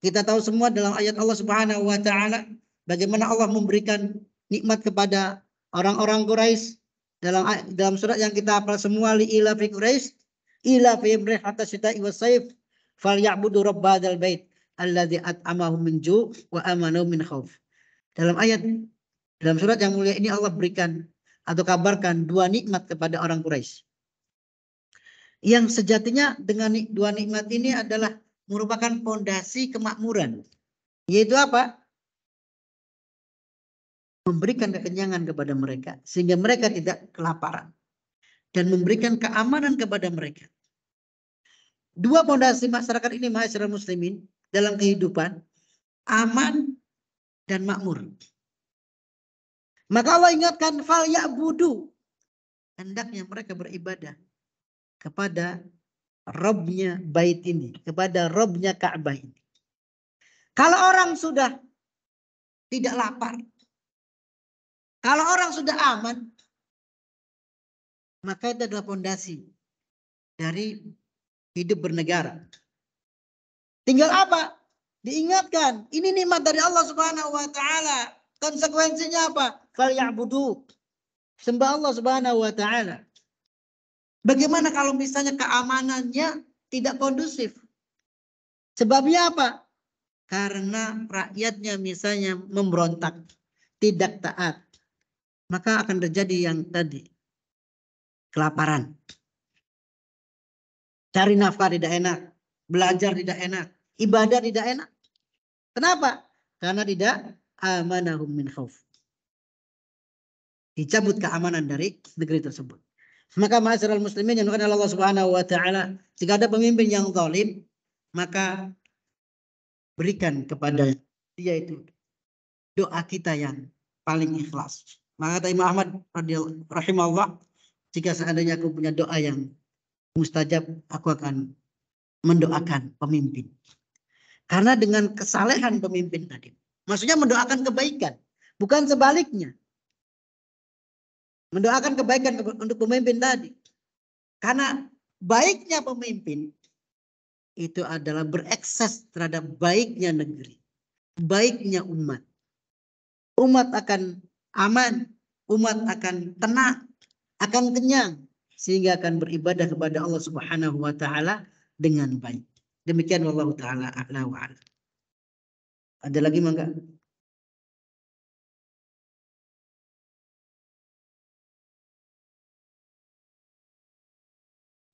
Kita tahu semua dalam ayat Allah Subhanahu wa taala bagaimana Allah memberikan nikmat kepada orang-orang Quraisy dalam dalam surat yang kita hafal semua li ila fi Quraisy ila fi hatta syita wa saif falyabudu rabbadal bait alladzi at'amahum min ju' wa amanu min khauf. Dalam ayat dalam surat yang mulia ini Allah berikan atau kabarkan dua nikmat kepada orang Quraisy yang sejatinya dengan dua nikmat ini adalah merupakan pondasi kemakmuran. Yaitu apa? Memberikan kekenyangan kepada mereka sehingga mereka tidak kelaparan dan memberikan keamanan kepada mereka. Dua pondasi masyarakat ini mahasiswa muslimin dalam kehidupan aman dan makmur. Maka Allah ingatkan fal budu hendaknya mereka beribadah kepada Robnya bait ini, kepada Robnya Ka'bah ini. Kalau orang sudah tidak lapar, kalau orang sudah aman, maka itu adalah pondasi dari hidup bernegara. Tinggal apa? Diingatkan, ini nikmat dari Allah Subhanahu wa taala. Konsekuensinya apa? Fal ya'budu. Sembah Allah Subhanahu wa taala. Bagaimana kalau misalnya keamanannya tidak kondusif? Sebabnya apa? Karena rakyatnya misalnya memberontak, tidak taat. Maka akan terjadi yang tadi, kelaparan. Cari nafkah tidak enak, belajar tidak enak, ibadah tidak enak. Kenapa? Karena tidak amanahum min khauf. Dicabut keamanan dari negeri tersebut. Maka masyarakat muslimin yang dikenal Allah Subhanahu wa taala, jika ada pemimpin yang zalim, maka berikan kepada dia itu doa kita yang paling ikhlas. Maka kata Imam Ahmad rahimahullah, jika seandainya aku punya doa yang mustajab, aku akan mendoakan pemimpin. Karena dengan kesalehan pemimpin tadi, maksudnya mendoakan kebaikan, bukan sebaliknya. Mendoakan kebaikan untuk pemimpin tadi. Karena baiknya pemimpin itu adalah berekses terhadap baiknya negeri, baiknya umat. Umat akan aman, umat akan tenang, akan kenyang sehingga akan beribadah kepada Allah Subhanahu wa taala dengan baik. Demikian Allah taala a'la wa ala. Ada lagi mangga?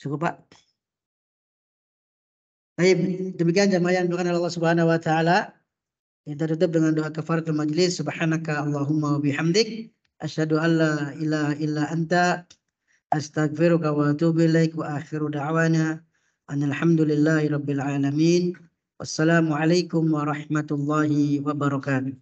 Cukup Pak. Baik, demikian jamaah yang dilakukan Allah Subhanahu wa taala. Kita tutup dengan doa kafaratul majlis. Subhanaka Allahumma wa bihamdik asyhadu an la ilaha illa anta astaghfiruka wa atubu ilaik wa akhiru da'wana anil hamdulillahi rabbil alamin. Wassalamualaikum warahmatullahi wabarakatuh.